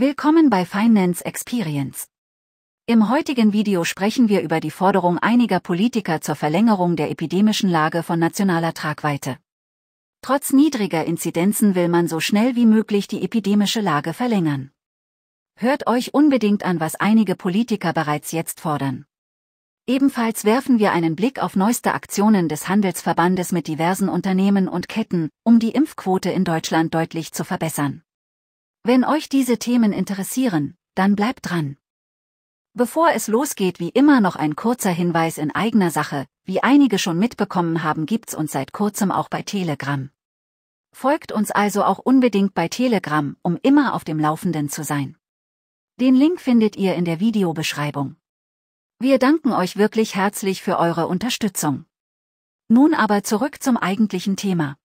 Willkommen bei Finance Experience. Im heutigen Video sprechen wir über die Forderung einiger Politiker zur Verlängerung der epidemischen Lage von nationaler Tragweite. Trotz niedriger Inzidenzen will man so schnell wie möglich die epidemische Lage verlängern. Hört euch unbedingt an, was einige Politiker bereits jetzt fordern. Ebenfalls werfen wir einen Blick auf neueste Aktionen des Handelsverbandes mit diversen Unternehmen und Ketten, um die Impfquote in Deutschland deutlich zu verbessern. Wenn euch diese Themen interessieren, dann bleibt dran. Bevor es losgeht wie immer noch ein kurzer Hinweis in eigener Sache, wie einige schon mitbekommen haben gibt's uns seit kurzem auch bei Telegram. Folgt uns also auch unbedingt bei Telegram, um immer auf dem Laufenden zu sein. Den Link findet ihr in der Videobeschreibung. Wir danken euch wirklich herzlich für eure Unterstützung. Nun aber zurück zum eigentlichen Thema.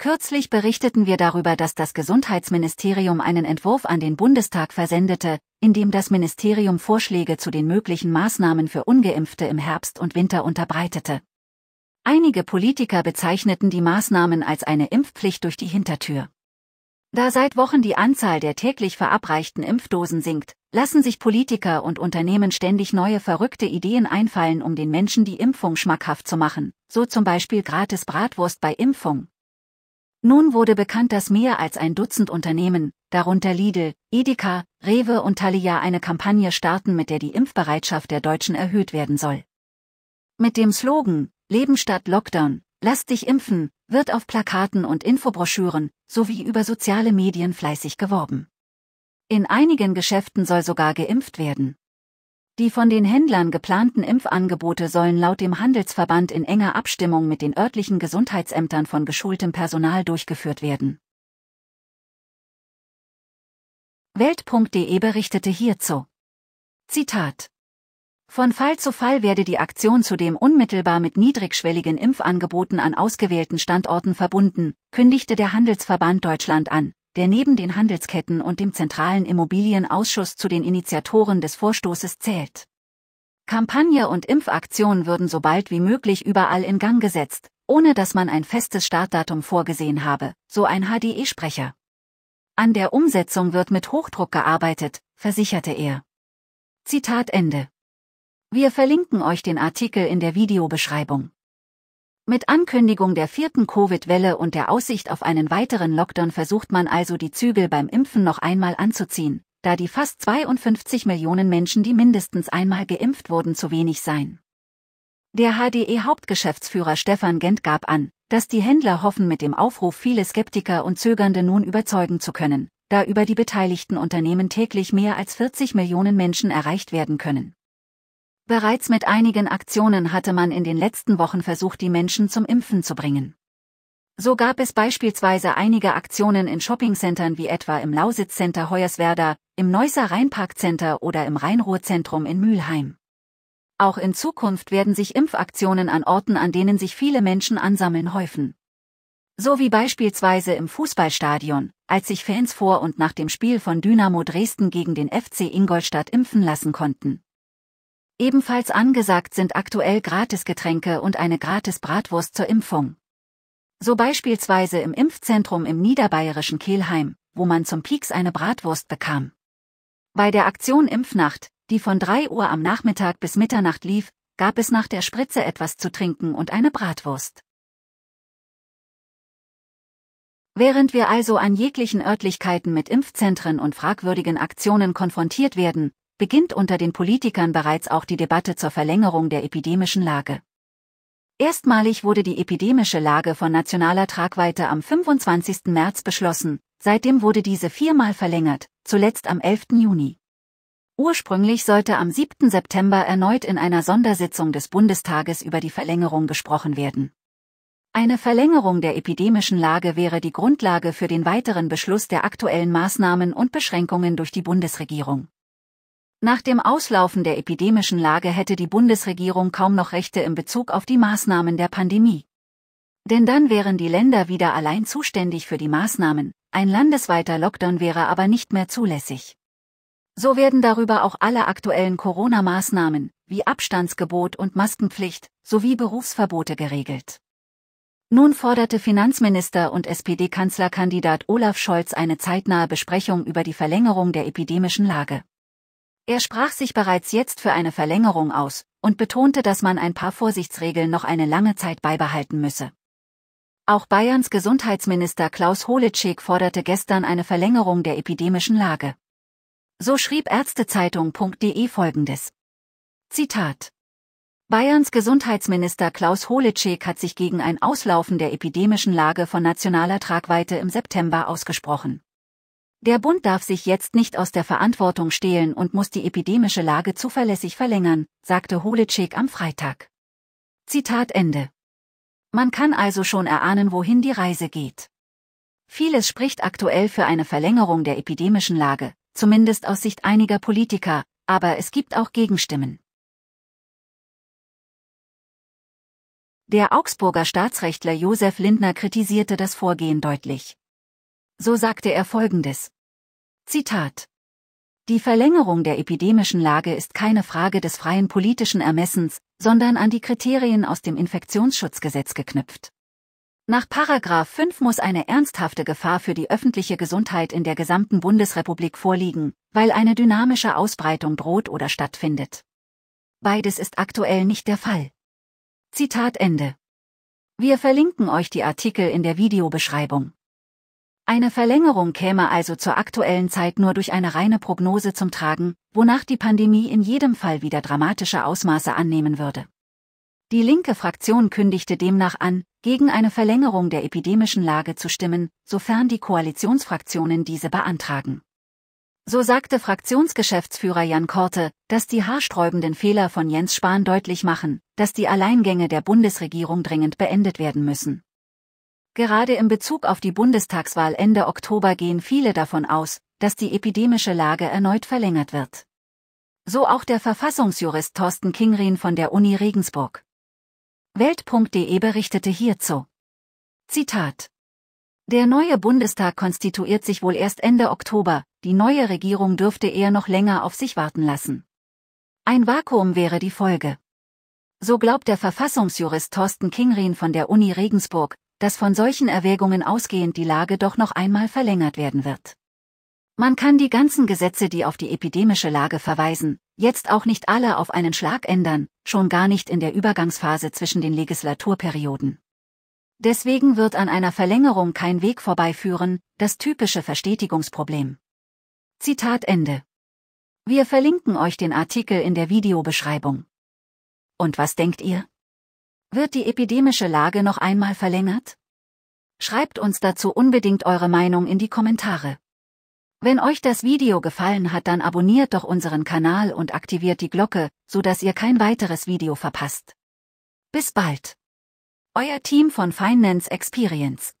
Kürzlich berichteten wir darüber, dass das Gesundheitsministerium einen Entwurf an den Bundestag versendete, in dem das Ministerium Vorschläge zu den möglichen Maßnahmen für ungeimpfte im Herbst und Winter unterbreitete. Einige Politiker bezeichneten die Maßnahmen als eine Impfpflicht durch die Hintertür. Da seit Wochen die Anzahl der täglich verabreichten Impfdosen sinkt, lassen sich Politiker und Unternehmen ständig neue verrückte Ideen einfallen, um den Menschen die Impfung schmackhaft zu machen, so zum Beispiel gratis Bratwurst bei Impfung, nun wurde bekannt, dass mehr als ein Dutzend Unternehmen, darunter Lidl, Edeka, Rewe und Thalia eine Kampagne starten, mit der die Impfbereitschaft der Deutschen erhöht werden soll. Mit dem Slogan Leben statt Lockdown, lass dich impfen, wird auf Plakaten und Infobroschüren sowie über soziale Medien fleißig geworben. In einigen Geschäften soll sogar geimpft werden. Die von den Händlern geplanten Impfangebote sollen laut dem Handelsverband in enger Abstimmung mit den örtlichen Gesundheitsämtern von geschultem Personal durchgeführt werden. Welt.de berichtete hierzu. Zitat. Von Fall zu Fall werde die Aktion zudem unmittelbar mit niedrigschwelligen Impfangeboten an ausgewählten Standorten verbunden, kündigte der Handelsverband Deutschland an der neben den Handelsketten und dem Zentralen Immobilienausschuss zu den Initiatoren des Vorstoßes zählt. Kampagne und Impfaktion würden so bald wie möglich überall in Gang gesetzt, ohne dass man ein festes Startdatum vorgesehen habe, so ein HDE-Sprecher. An der Umsetzung wird mit Hochdruck gearbeitet, versicherte er. Zitat Ende. Wir verlinken euch den Artikel in der Videobeschreibung. Mit Ankündigung der vierten Covid-Welle und der Aussicht auf einen weiteren Lockdown versucht man also die Zügel beim Impfen noch einmal anzuziehen, da die fast 52 Millionen Menschen, die mindestens einmal geimpft wurden, zu wenig seien. Der HDE-Hauptgeschäftsführer Stefan Gent gab an, dass die Händler hoffen, mit dem Aufruf viele Skeptiker und Zögernde nun überzeugen zu können, da über die beteiligten Unternehmen täglich mehr als 40 Millionen Menschen erreicht werden können. Bereits mit einigen Aktionen hatte man in den letzten Wochen versucht, die Menschen zum Impfen zu bringen. So gab es beispielsweise einige Aktionen in Shoppingcentern wie etwa im Lausitz-Center Hoyerswerda, im Neusser Rheinpark-Center oder im Rheinruhrzentrum in Mülheim. Auch in Zukunft werden sich Impfaktionen an Orten, an denen sich viele Menschen ansammeln, häufen. So wie beispielsweise im Fußballstadion, als sich Fans vor und nach dem Spiel von Dynamo Dresden gegen den FC Ingolstadt impfen lassen konnten. Ebenfalls angesagt sind aktuell Gratisgetränke und eine Gratis-Bratwurst zur Impfung. So beispielsweise im Impfzentrum im niederbayerischen Kehlheim, wo man zum Pieks eine Bratwurst bekam. Bei der Aktion Impfnacht, die von 3 Uhr am Nachmittag bis Mitternacht lief, gab es nach der Spritze etwas zu trinken und eine Bratwurst. Während wir also an jeglichen Örtlichkeiten mit Impfzentren und fragwürdigen Aktionen konfrontiert werden, beginnt unter den Politikern bereits auch die Debatte zur Verlängerung der epidemischen Lage. Erstmalig wurde die epidemische Lage von nationaler Tragweite am 25. März beschlossen, seitdem wurde diese viermal verlängert, zuletzt am 11. Juni. Ursprünglich sollte am 7. September erneut in einer Sondersitzung des Bundestages über die Verlängerung gesprochen werden. Eine Verlängerung der epidemischen Lage wäre die Grundlage für den weiteren Beschluss der aktuellen Maßnahmen und Beschränkungen durch die Bundesregierung. Nach dem Auslaufen der epidemischen Lage hätte die Bundesregierung kaum noch Rechte in Bezug auf die Maßnahmen der Pandemie. Denn dann wären die Länder wieder allein zuständig für die Maßnahmen, ein landesweiter Lockdown wäre aber nicht mehr zulässig. So werden darüber auch alle aktuellen Corona-Maßnahmen, wie Abstandsgebot und Maskenpflicht, sowie Berufsverbote geregelt. Nun forderte Finanzminister und SPD-Kanzlerkandidat Olaf Scholz eine zeitnahe Besprechung über die Verlängerung der epidemischen Lage. Er sprach sich bereits jetzt für eine Verlängerung aus und betonte, dass man ein paar Vorsichtsregeln noch eine lange Zeit beibehalten müsse. Auch Bayerns Gesundheitsminister Klaus Holitschek forderte gestern eine Verlängerung der epidemischen Lage. So schrieb ärztezeitung.de folgendes. Zitat. Bayerns Gesundheitsminister Klaus Holitschek hat sich gegen ein Auslaufen der epidemischen Lage von nationaler Tragweite im September ausgesprochen. Der Bund darf sich jetzt nicht aus der Verantwortung stehlen und muss die epidemische Lage zuverlässig verlängern, sagte Holitschek am Freitag. Zitat Ende. Man kann also schon erahnen, wohin die Reise geht. Vieles spricht aktuell für eine Verlängerung der epidemischen Lage, zumindest aus Sicht einiger Politiker, aber es gibt auch Gegenstimmen. Der Augsburger Staatsrechtler Josef Lindner kritisierte das Vorgehen deutlich. So sagte er Folgendes. Zitat. Die Verlängerung der epidemischen Lage ist keine Frage des freien politischen Ermessens, sondern an die Kriterien aus dem Infektionsschutzgesetz geknüpft. Nach 5 muss eine ernsthafte Gefahr für die öffentliche Gesundheit in der gesamten Bundesrepublik vorliegen, weil eine dynamische Ausbreitung droht oder stattfindet. Beides ist aktuell nicht der Fall. Zitat Ende. Wir verlinken euch die Artikel in der Videobeschreibung. Eine Verlängerung käme also zur aktuellen Zeit nur durch eine reine Prognose zum Tragen, wonach die Pandemie in jedem Fall wieder dramatische Ausmaße annehmen würde. Die linke Fraktion kündigte demnach an, gegen eine Verlängerung der epidemischen Lage zu stimmen, sofern die Koalitionsfraktionen diese beantragen. So sagte Fraktionsgeschäftsführer Jan Korte, dass die haarsträubenden Fehler von Jens Spahn deutlich machen, dass die Alleingänge der Bundesregierung dringend beendet werden müssen. Gerade in Bezug auf die Bundestagswahl Ende Oktober gehen viele davon aus, dass die epidemische Lage erneut verlängert wird. So auch der Verfassungsjurist Thorsten Kingreen von der Uni Regensburg. Welt.de berichtete hierzu. Zitat. Der neue Bundestag konstituiert sich wohl erst Ende Oktober, die neue Regierung dürfte eher noch länger auf sich warten lassen. Ein Vakuum wäre die Folge. So glaubt der Verfassungsjurist Thorsten Kingreen von der Uni Regensburg, dass von solchen Erwägungen ausgehend die Lage doch noch einmal verlängert werden wird. Man kann die ganzen Gesetze, die auf die epidemische Lage verweisen, jetzt auch nicht alle auf einen Schlag ändern, schon gar nicht in der Übergangsphase zwischen den Legislaturperioden. Deswegen wird an einer Verlängerung kein Weg vorbeiführen, das typische Verstetigungsproblem. Zitat Ende. Wir verlinken euch den Artikel in der Videobeschreibung. Und was denkt ihr? Wird die epidemische Lage noch einmal verlängert? Schreibt uns dazu unbedingt eure Meinung in die Kommentare. Wenn euch das Video gefallen hat, dann abonniert doch unseren Kanal und aktiviert die Glocke, so dass ihr kein weiteres Video verpasst. Bis bald. Euer Team von Finance Experience.